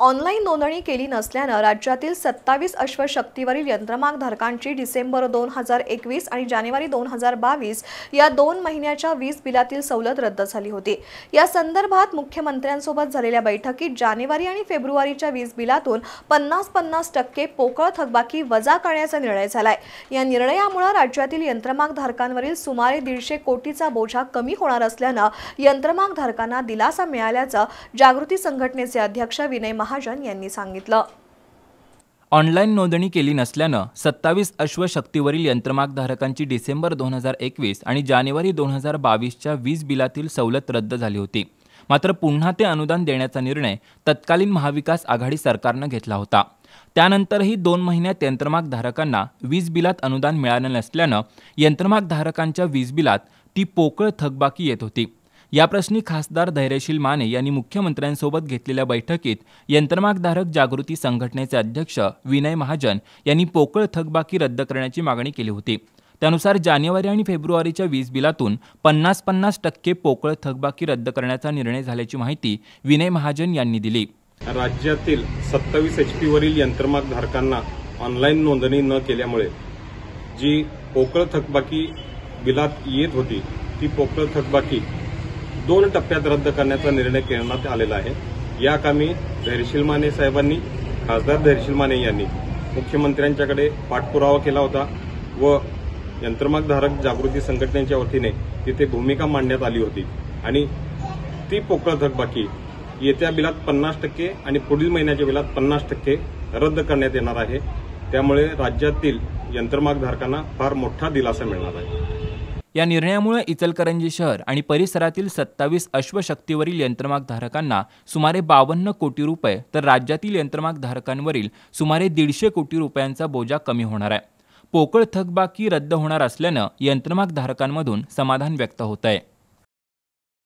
online नोंदणी केली नसल्यानं राज्यातील सत्तावीस अश्वशक्तीवरील धारकांची डिसेंबर दोन हजार एकवीस आणि जानेवारी दोन हजार बावीस या दोन महिन्याच्या वीज बिलातील सवलत रद्द झाली होती या संदर्भात मुख्यमंत्र्यांसोबत झालेल्या बैठकीत जानेवारी आणि फेब्रुवारीच्या वीज बिलातून पन्नास पन्नास टक्के पोकळ थकबाकी वजा करण्याचा निर्णय झालाय या निर्णयामुळे राज्यातील धारकांवरील सुमारे दीडशे कोटीचा बोजा कमी होणार असल्यानं यंत्रमागधारकांना दिलासा मिळाल्याचं जागृती संघटनेचे अध्यक्ष विनय महा महाजन यांनी सांगितलं ऑनलाईन नोंदणी केली नसल्यानं सत्तावीस अश्वशक्तीवरील यंत्रमागधारकांची डिसेंबर दोन हजार एकवीस आणि जानेवारी दोन हजार बावीसच्या वीज बिलातील सवलत रद्द झाली होती मात्र पुन्हा ते अनुदान देण्याचा निर्णय तत्कालीन महाविकास आघाडी सरकारनं घेतला होता त्यानंतरही दोन महिन्यात यंत्रमागधारकांना वीज बिलात अनुदान मिळालं नसल्यानं यंत्रमागधारकांच्या वीज बिलात ती पोकळ थकबाकी येत होती याप्रश्नी खासदार धैर्यशील माने यांनी मुख्यमंत्र्यांसोबत घेतलेल्या बैठकीत यंत्रमागधारक जागृती संघटनेचे अध्यक्ष विनय महाजन यांनी पोकळ थकबाकी रद्द करण्याची मागणी केली होती त्यानुसार जानेवारी आणि फेब्रुवारीच्या वीज बिलातून पन्नास पन्नास टक्के पोकळ थकबाकी रद्द करण्याचा निर्णय झाल्याची माहिती विनय महाजन यांनी दिली राज्यातील सत्तावीस एच वरील यंत्रमागधारकांना ऑनलाईन नोंदणी न केल्यामुळे जी पोकळ थकबाकी बिलात येत होती ती पोकळ थकबाकी दोन टप्प्यात रद्द करण्याचा निर्णय घेण्यात आलेला आहे या कामी धैर्यशील माने साहेबांनी खासदार धैर्यशील माने यांनी मुख्यमंत्र्यांच्याकडे पाठपुरावा केला होता व यंत्रमागधारक जागृती संघटनेच्या वतीने तिथे भूमिका मांडण्यात आली होती आणि ती पोकळ थकबाकी येत्या बिलात पन्नास टक्के आणि पुढील महिन्याच्या बिलात पन्नास टक्के रद्द करण्यात येणार आहे त्यामुळे राज्यातील यंत्रमागधारकांना फार मोठा दिलासा मिळणार आहे या निर्णयामुळे इचलकरंजी शहर आणि परिसरातील सत्तावीस अश्वशक्तीवरील यंत्रमागधारकांना सुमारे बावन्न कोटी रुपये तर राज्यातील यंत्रमागधारकांवरील सुमारे दीडशे कोटी रुपयांचा बोजा कमी होणार आहे पोकळ थकबाकी रद्द होणार असल्यानं यंत्रमागधारकांमधून समाधान व्यक्त होत आहे